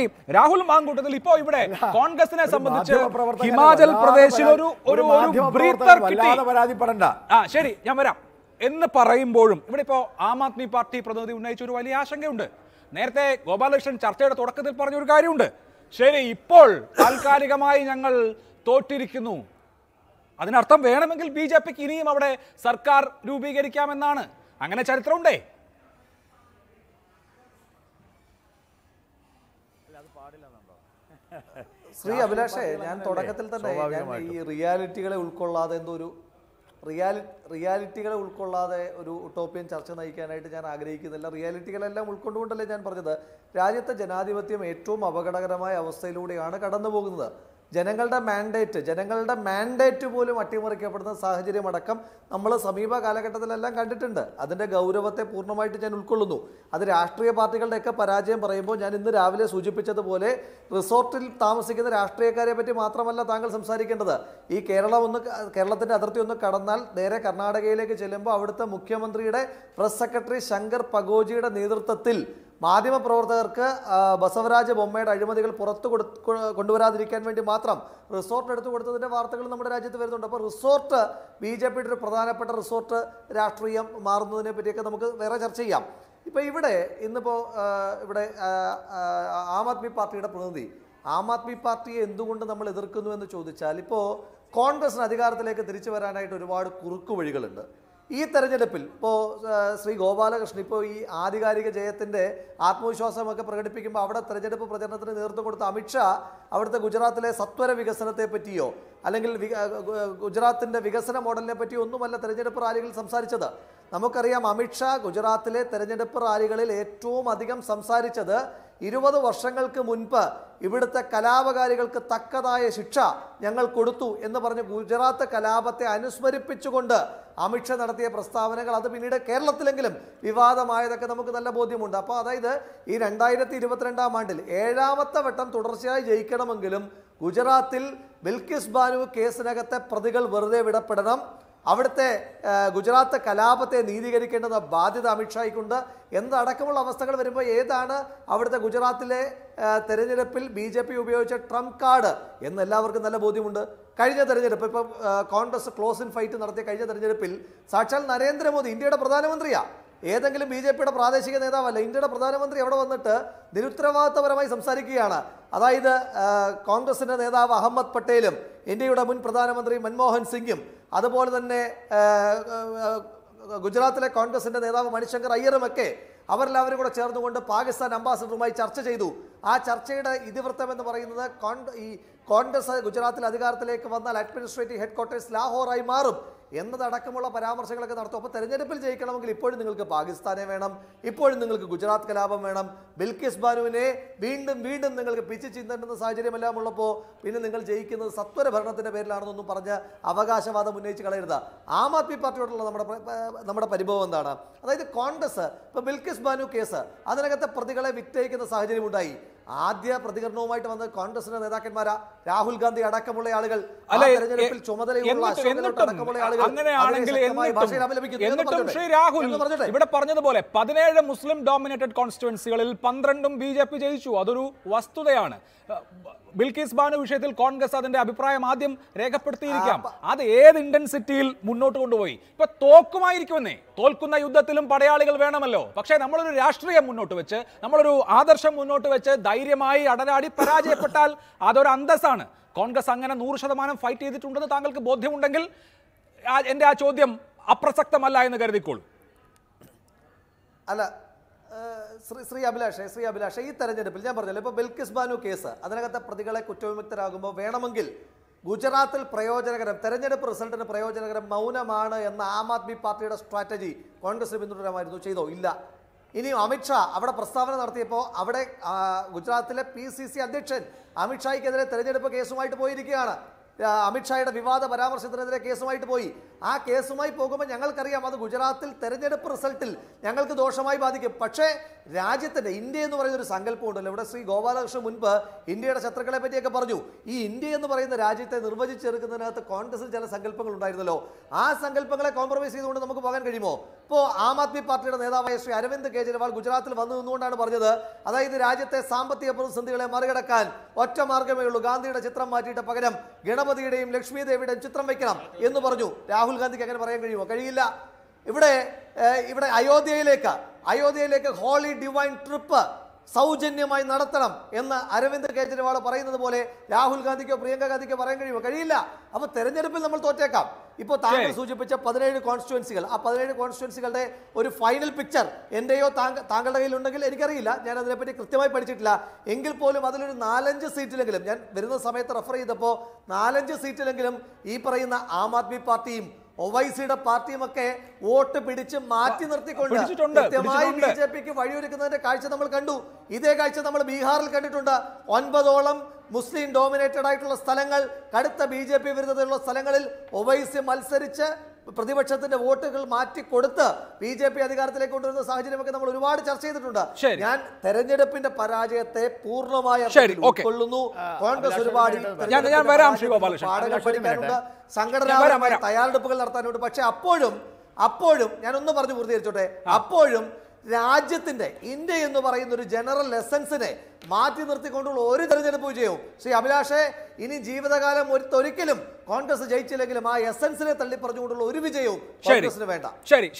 ഈ രാഹുൽ മാങ്കൂട്ടത്തിൽ ഇപ്പോ ഇവിടെ കോൺഗ്രസിനെ സംബന്ധിച്ച് ഹിമാചൽ പ്രദേശിൽ ഒരു ഒരു ബ്രീത്തർ ആ ശരി ഞാൻ വരാം എന്ന് പറയുമ്പോഴും ഇവിടെ ഇപ്പോ ആം ആദ്മി പാർട്ടി പ്രതിനിധി ഉന്നയിച്ച ഒരു വലിയ ആശങ്കയുണ്ട് നേരത്തെ ഗോപാലകൃഷ്ണൻ ചർച്ചയുടെ തുടക്കത്തിൽ പറഞ്ഞൊരു കാര്യമുണ്ട് ശരി ഇപ്പോൾ താൽക്കാലികമായി ഞങ്ങൾ തോറ്റിരിക്കുന്നു അതിനർത്ഥം വേണമെങ്കിൽ ബി ജെ പിക്ക് ഇനിയും അവിടെ സർക്കാർ രൂപീകരിക്കാമെന്നാണ് അങ്ങനെ ചരിത്രമുണ്ടേ ശ്രീ അഭിലാഷേ ഞാൻ തുടക്കത്തിൽ തന്നെ ഞാൻ ഈ റിയാലിറ്റികളെ ഉൾക്കൊള്ളാതെ എന്തോ ഒരു റിയാലി റിയാലിറ്റികളെ ഉൾക്കൊള്ളാതെ ഒരു ഉട്ടോപ്യൻ ചർച്ച നയിക്കാനായിട്ട് ഞാൻ ആഗ്രഹിക്കുന്നില്ല റിയാലിറ്റികളെല്ലാം ഉൾക്കൊണ്ടുകൊണ്ടല്ലേ ഞാൻ പറഞ്ഞത് രാജ്യത്തെ ജനാധിപത്യം ഏറ്റവും അപകടകരമായ അവസ്ഥയിലൂടെയാണ് കടന്നു പോകുന്നത് ജനങ്ങളുടെ മാൻഡേറ്റ് ജനങ്ങളുടെ മാൻഡേറ്റ് പോലും അട്ടിമറിക്കപ്പെടുന്ന സാഹചര്യമടക്കം നമ്മൾ സമീപ കാലഘട്ടത്തിലെല്ലാം കണ്ടിട്ടുണ്ട് അതിൻ്റെ ഗൗരവത്തെ പൂർണ്ണമായിട്ട് ഞാൻ ഉൾക്കൊള്ളുന്നു അത് രാഷ്ട്രീയ പാർട്ടികളുടെയൊക്കെ പരാജയം പറയുമ്പോൾ ഞാൻ ഇന്ന് രാവിലെ സൂചിപ്പിച്ചതുപോലെ റിസോർട്ടിൽ താമസിക്കുന്ന രാഷ്ട്രീയക്കാരെ പറ്റി മാത്രമല്ല താങ്കൾ സംസാരിക്കേണ്ടത് ഈ കേരളം ഒന്ന് കേരളത്തിൻ്റെ അതിർത്തി ഒന്ന് കടന്നാൽ നേരെ കർണാടകയിലേക്ക് ചെല്ലുമ്പോൾ അവിടുത്തെ മുഖ്യമന്ത്രിയുടെ പ്രസ് സെക്രട്ടറി ശങ്കർ പഗോജിയുടെ നേതൃത്വത്തിൽ മാധ്യമപ്രവർത്തകർക്ക് ബസവരാജ് ബൊമ്മയുടെ അഴിമതികൾ പുറത്തു കൊണ്ടുവരാതിരിക്കാൻ വേണ്ടി മാത്രം റിസോർട്ട് എടുത്തു കൊടുത്തതിൻ്റെ വാർത്തകൾ നമ്മുടെ രാജ്യത്ത് വരുന്നുണ്ട് അപ്പോൾ റിസോർട്ട് ബി ജെ പിയുടെ ഒരു പ്രധാനപ്പെട്ട റിസോർട്ട് രാഷ്ട്രീയം മാറുന്നതിനെ പറ്റിയൊക്കെ നമുക്ക് വേറെ ചർച്ച ചെയ്യാം ഇപ്പോൾ ഇവിടെ ഇന്നിപ്പോൾ ഇവിടെ ആം ആദ്മി പാർട്ടിയുടെ പ്രതിനിധി ആം ആദ്മി പാർട്ടിയെ എന്തുകൊണ്ട് നമ്മൾ എതിർക്കുന്നു എന്ന് ചോദിച്ചാൽ ഇപ്പോൾ കോൺഗ്രസിന് അധികാരത്തിലേക്ക് തിരിച്ചു വരാനായിട്ട് ഒരുപാട് കുറുക്കു വഴികളുണ്ട് ഈ തെരഞ്ഞെടുപ്പിൽ ഇപ്പോൾ ശ്രീ ഗോപാലകൃഷ്ണൻ ഇപ്പോൾ ഈ ആധികാരിക ജയത്തിൻ്റെ ആത്മവിശ്വാസമൊക്കെ പ്രകടിപ്പിക്കുമ്പോൾ അവിടെ തെരഞ്ഞെടുപ്പ് പ്രചരണത്തിന് നേതൃത്വം കൊടുത്ത അമിത്ഷാ അവിടുത്തെ ഗുജറാത്തിലെ സത്വര വികസനത്തെ പറ്റിയോ അല്ലെങ്കിൽ ഗുജറാത്തിൻ്റെ വികസന മോഡലിനെ പറ്റിയോ ഒന്നുമല്ല തെരഞ്ഞെടുപ്പ് റാലികളിൽ സംസാരിച്ചത് നമുക്കറിയാം അമിത്ഷാ ഗുജറാത്തിലെ തെരഞ്ഞെടുപ്പ് റാലികളിൽ ഏറ്റവും അധികം സംസാരിച്ചത് ഇരുപത് വർഷങ്ങൾക്ക് മുൻപ് ഇവിടുത്തെ കലാപകാരികൾക്ക് തക്കതായ ശിക്ഷ ഞങ്ങൾ കൊടുത്തു എന്ന് പറഞ്ഞ് ഗുജറാത്ത് കലാപത്തെ അനുസ്മരിപ്പിച്ചുകൊണ്ട് അമിത്ഷാ നടത്തിയ പ്രസ്താവനകൾ അത് പിന്നീട് കേരളത്തിലെങ്കിലും വിവാദമായതൊക്കെ നമുക്ക് നല്ല ബോധ്യമുണ്ട് അപ്പോൾ അതായത് ഈ രണ്ടായിരത്തി ഇരുപത്തിരണ്ടാം ആണ്ടിൽ ഏഴാമത്തെ വട്ടം തുടർച്ചയായി ജയിക്കണമെങ്കിലും ഗുജറാത്തിൽ ബിൽക്കിസ് ബാനു കേസിനകത്തെ പ്രതികൾ വെറുതെ വിടപ്പെടണം അവിടുത്തെ ഗുജറാത്ത് കലാപത്തെ നീതീകരിക്കേണ്ടുന്ന ബാധ്യത അമിത്ഷായ്ക്കുണ്ട് എന്തടക്കമുള്ള അവസ്ഥകൾ വരുമ്പോൾ ഏതാണ് അവിടുത്തെ ഗുജറാത്തിലെ തെരഞ്ഞെടുപ്പിൽ ബി ജെ പി ഉപയോഗിച്ച ട്രംപ് കാർഡ് എന്ന് എല്ലാവർക്കും നല്ല ബോധ്യമുണ്ട് കഴിഞ്ഞ തെരഞ്ഞെടുപ്പ് ഇപ്പം കോൺഗ്രസ് ക്ലോസ് ഇൻ ഫൈറ്റ് നടത്തിയ കഴിഞ്ഞ തെരഞ്ഞെടുപ്പിൽ സാക്ഷാൽ നരേന്ദ്രമോദി ഇന്ത്യയുടെ പ്രധാനമന്ത്രിയാണ് ഏതെങ്കിലും ബി ജെ പിയുടെ പ്രാദേശിക നേതാവല്ല ഇന്ത്യയുടെ പ്രധാനമന്ത്രി അവിടെ വന്നിട്ട് നിരുത്തരവാദിത്തപരമായി സംസാരിക്കുകയാണ് അതായത് കോൺഗ്രസിൻ്റെ നേതാവ് അഹമ്മദ് പട്ടേലും ഇന്ത്യയുടെ മുൻ പ്രധാനമന്ത്രി മൻമോഹൻ സിംഗും അതുപോലെ തന്നെ ഗുജറാത്തിലെ കോൺഗ്രസിൻ്റെ നേതാവ് മണിശങ്കർ അയ്യറുമൊക്കെ അവരെല്ലാവരും കൂടെ ചേർന്നുകൊണ്ട് പാകിസ്ഥാൻ അംബാസിഡറുമായി ചർച്ച ചെയ്തു ആ ചർച്ചയുടെ ഇതിവൃത്തം എന്ന് പറയുന്നത് കോൺ ഈ കോൺഗ്രസ് ഗുജറാത്തിൽ അധികാരത്തിലേക്ക് വന്നാൽ അഡ്മിനിസ്ട്രേറ്റീവ് ഹെഡ്ക്വാർട്ടേഴ്സ് ലാഹോറായി മാറും എന്നതടക്കമുള്ള പരാമർശങ്ങളൊക്കെ നടത്തും അപ്പോൾ തെരഞ്ഞെടുപ്പിൽ ജയിക്കണമെങ്കിൽ ഇപ്പോഴും നിങ്ങൾക്ക് പാകിസ്ഥാനെ വേണം ഇപ്പോഴും നിങ്ങൾക്ക് ഗുജറാത്ത് കലാപം വേണം ബിൽക്കിസ് ബാനുവിനെ വീണ്ടും വീണ്ടും നിങ്ങൾക്ക് പിച്ച് ചിന്തേണ്ടുന്ന സാഹചര്യമെല്ലാം ഉള്ളപ്പോൾ പിന്നെ നിങ്ങൾ ജയിക്കുന്നത് സത്വര ഭരണത്തിൻ്റെ പേരിലാണെന്നൊന്നും പറഞ്ഞ് അവകാശവാദം ഉന്നയിച്ച് കളയരുത് ആം ആദ്മി പാർട്ടിയോടുള്ള നമ്മുടെ നമ്മുടെ പരിഭവം എന്താണ് അതായത് കോൺഗ്രസ് ഇപ്പോൾ ബിൽക്കിസ് ബാനു കേസ് അതിനകത്തെ പ്രതികളെ വിറ്റയിക്കുന്ന സാഹചര്യമുണ്ടായി ആദ്യ പ്രതികരണവുമായിട്ട് വന്നത് കോൺഗ്രസിന്റെ നേതാക്കന്മാരാ രാഹുൽ ഗാന്ധി അടക്കമുള്ള ആളുകൾ തെരഞ്ഞെടുപ്പിൽ ചുമതലയുള്ള ഇവിടെ പറഞ്ഞതുപോലെ പതിനേഴ് മുസ്ലിം ഡോമിനേറ്റഡ് കോൺസ്റ്റിറ്റുവൻസികളിൽ പന്ത്രണ്ടും ബി ജെ പി ജയിച്ചു അതൊരു വസ്തുതയാണ് ബിൽക്കീസ് ബാനു വിഷയത്തിൽ കോൺഗ്രസ് അതിന്റെ അഭിപ്രായം ആദ്യം രേഖപ്പെടുത്തിയിരിക്കാം അത് ഏത് ഇന്റൻസിറ്റിയിൽ മുന്നോട്ട് കൊണ്ടുപോയി ഇപ്പൊ തോക്കുമായിരിക്കുമെന്നേ തോൽക്കുന്ന യുദ്ധത്തിലും പടയാളികൾ വേണമല്ലോ പക്ഷേ നമ്മളൊരു രാഷ്ട്രീയം മുന്നോട്ട് വെച്ച് നമ്മളൊരു ആദർശം മുന്നോട്ട് വെച്ച് ധൈര്യമായി അടരാടി പരാജയപ്പെട്ടാൽ അതൊരു അന്തസ്സാണ് കോൺഗ്രസ് അങ്ങനെ നൂറ് ശതമാനം ഫൈറ്റ് ചെയ്തിട്ടുണ്ടെന്ന് താങ്കൾക്ക് ബോധ്യമുണ്ടെങ്കിൽ എന്റെ ആ ചോദ്യം അപ്രസക്തമല്ല എന്ന് കരുതിക്കോളൂ അല്ല ശ്രീ ശ്രീ അഭിലാഷേ ശ്രീ അഭിലാഷേ ഈ തെരഞ്ഞെടുപ്പിൽ ഞാൻ പറഞ്ഞല്ലോ ഇപ്പോൾ ബിൽക്കിസ് ബാനു കേസ് അതിനകത്തെ പ്രതികളെ കുറ്റവിമുക്തരാകുമ്പോൾ വേണമെങ്കിൽ ഗുജറാത്തിൽ പ്രയോജനകരം തെരഞ്ഞെടുപ്പ് റിസൾട്ടിന് പ്രയോജനകരം മൗനമാണ് എന്ന ആം ആദ്മി പാർട്ടിയുടെ സ്ട്രാറ്റജി കോൺഗ്രസ് പിന്തുടരാമായിരുന്നു ചെയ്തോ ഇല്ല ഇനി അമിത്ഷാ അവിടെ പ്രസ്താവന നടത്തിയപ്പോൾ അവിടെ ഗുജറാത്തിലെ പി സി സി അധ്യക്ഷൻ അമിത്ഷായ്ക്കെതിരെ തെരഞ്ഞെടുപ്പ് കേസുമായിട്ട് പോയിരിക്കുകയാണ് അമിത്ഷായുടെ വിവാദ പരാമർശത്തിനെതിരെ കേസുമായിട്ട് പോയി ആ കേസുമായി പോകുമ്പോൾ ഞങ്ങൾക്കറിയാം അത് ഗുജറാത്തിൽ തെരഞ്ഞെടുപ്പ് റിസൾട്ടിൽ ഞങ്ങൾക്ക് ദോഷമായി ബാധിക്കും പക്ഷേ രാജ്യത്തിൻ്റെ ഇന്ത്യ എന്ന് പറയുന്ന ഒരു സങ്കല്പമുണ്ടല്ലോ ഇവിടെ ശ്രീ ഗോപാലകൃഷ്ണൻ മുൻപ് ഇന്ത്യയുടെ ശത്രുക്കളെ പറ്റിയൊക്കെ പറഞ്ഞു ഈ ഇന്ത്യ എന്ന് പറയുന്ന രാജ്യത്തെ നിർവചിച്ചെടുക്കുന്നതിനകത്ത് കോൺഗ്രസിൽ ചില സങ്കല്പങ്ങൾ ഉണ്ടായിരുന്നല്ലോ ആ സങ്കല്പങ്ങളെ കോംപ്രമൈസ് ചെയ്തുകൊണ്ട് നമുക്ക് പോകാൻ കഴിയുമോ ഇപ്പോൾ ആം ആദ്മി പാർട്ടിയുടെ നേതാവായ ശ്രീ അരവിന്ദ് കെജ്രിവാൾ ഗുജറാത്തിൽ വന്നു നിന്നുകൊണ്ടാണ് പറഞ്ഞത് അതായത് രാജ്യത്തെ സാമ്പത്തിക പ്രതിസന്ധികളെ മറികടക്കാൻ ഒറ്റ മാർഗമേ ഉള്ളൂ ഗാന്ധിയുടെ ചിത്രം മാറ്റിയിട്ട് പകരം ഗണ ഗണപതിയുടെയും ലക്ഷ്മി ദേവിയുടെയും ചിത്രം വയ്ക്കണം എന്ന് പറഞ്ഞു രാഹുൽ ഗാന്ധിക്ക് അങ്ങനെ പറയാൻ കഴിയുമോ കഴിയില്ല ഇവിടെ ഇവിടെ അയോധ്യയിലേക്ക് അയോധ്യയിലേക്ക് ഹോളി ഡിവൈൻ ട്രിപ്പ് സൗജന്യമായി നടത്തണം എന്ന് അരവിന്ദ് കേജ്രിവാൾ പറയുന്നത് പോലെ രാഹുൽ ഗാന്ധിക്കോ പ്രിയങ്ക ഗാന്ധിക്കോ പറയാൻ കഴിയുമോ കഴിയില്ല അപ്പോൾ തെരഞ്ഞെടുപ്പിൽ നമ്മൾ തോറ്റേക്കാം ഇപ്പോൾ താങ്കൾ സൂചിപ്പിച്ച പതിനേഴ് കോൺസ്റ്റുവൻസികൾ ആ പതിനേഴ് കോൺസ്റ്റുവൻസികളുടെ ഒരു ഫൈനൽ പിക്ചർ എൻ്റെയോ താങ്കളുടെ കയ്യിലുണ്ടെങ്കിൽ എനിക്കറിയില്ല ഞാൻ അതിനെപ്പറ്റി കൃത്യമായി പഠിച്ചിട്ടില്ല എങ്കിൽ പോലും അതിലൊരു നാലഞ്ച് സീറ്റിലെങ്കിലും ഞാൻ വരുന്ന സമയത്ത് റെഫർ ചെയ്തപ്പോൾ നാലഞ്ച് സീറ്റിലെങ്കിലും ഈ പറയുന്ന ആം ആദ്മി പാർട്ടിയും ഒവൈസിയുടെ ഒക്കെ വോട്ട് പിടിച്ച് മാറ്റി നിർത്തിക്കൊണ്ട് കൃത്യമായി ബി ജെ പിക്ക് വഴിയൊരുക്കുന്നതിന്റെ കാഴ്ച നമ്മൾ കണ്ടു ഇതേ കാഴ്ച നമ്മൾ ബീഹാറിൽ കണ്ടിട്ടുണ്ട് ഒൻപതോളം മുസ്ലിം ഡോമിനേറ്റഡ് ആയിട്ടുള്ള സ്ഥലങ്ങൾ കടുത്ത ബി ജെ പി വിരുദ്ധതയുള്ള സ്ഥലങ്ങളിൽ ഒവൈസി മത്സരിച്ച് പ്രതിപക്ഷത്തിന്റെ വോട്ടുകൾ കൊടുത്ത് ബി ജെ പി അധികാരത്തിലേക്ക് കൊണ്ടുവരുന്ന സാഹചര്യമൊക്കെ നമ്മൾ ഒരുപാട് ചർച്ച ചെയ്തിട്ടുണ്ട് ഞാൻ തെരഞ്ഞെടുപ്പിന്റെ പരാജയത്തെ പൂർണ്ണമായി ഉൾക്കൊള്ളുന്നു കോൺഗ്രസ് ഒരുപാട് പാഠങ്ങൾ സംഘടനാപരമായ തയ്യാറെടുപ്പുകൾ നടത്താനുണ്ട് പക്ഷെ അപ്പോഴും അപ്പോഴും ഞാൻ ഒന്ന് പറഞ്ഞു പൂർത്തീകരിച്ചോട്ടെ അപ്പോഴും രാജ്യത്തിന്റെ ഇന്ത്യ എന്ന് പറയുന്ന ഒരു ജനറൽ ലെസൻസിനെ മാറ്റി നിർത്തിക്കൊണ്ടുള്ള ഒരു തെരഞ്ഞെടുപ്പ് വിജയവും ശ്രീ അഭിലാഷേ ഇനി ജീവിതകാലം ഒരിക്കലും കോൺഗ്രസ് ജയിച്ചില്ലെങ്കിലും ആ എസൻസിനെ തള്ളിപ്പറഞ്ഞുകൊണ്ടുള്ള ഒരു വിജയവും കോൺഗ്രസിന് വേണ്ട ശരി